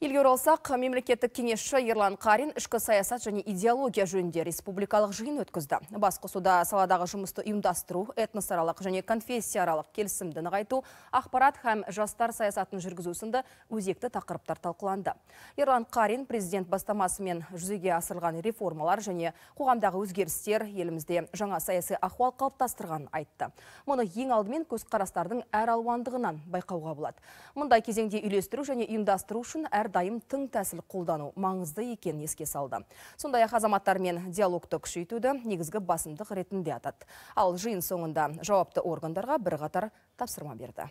Елге оралсақ, мемлекеттік кеңесші Ерлан Қарин ішкі саясат және идеология жөнінде республикалық жиын өткізді. Басқосуда саладағы жұмысты ұйымдастыру, этносаралық және конфессияаралық келісімді нығайту, ақпарат һәм жастар саясатын жүргізу сынды өзекті тақырыптар талқыланды. Ерлан Қарин президент бастамасымен жүзеге асырылған реформалар және қоғамдағы өзгерістер елімізде жаңа саяси ахуал қалыптастырғанын айтты. Мұны ең алдымен көзқарастардың әр алуандығынан байқауға болады. Мұндай кезеңде үйлестіру және ұйымдастыру үшін әр дайым тың тәсіл қолдану маңызды екенін еске салды. Сондай ақ азаматтармен диалогты күшейтуді негізгі басымдық ретінде атады. Ал жиын соңында жауапты органдарға бірқатар тапсырма берді.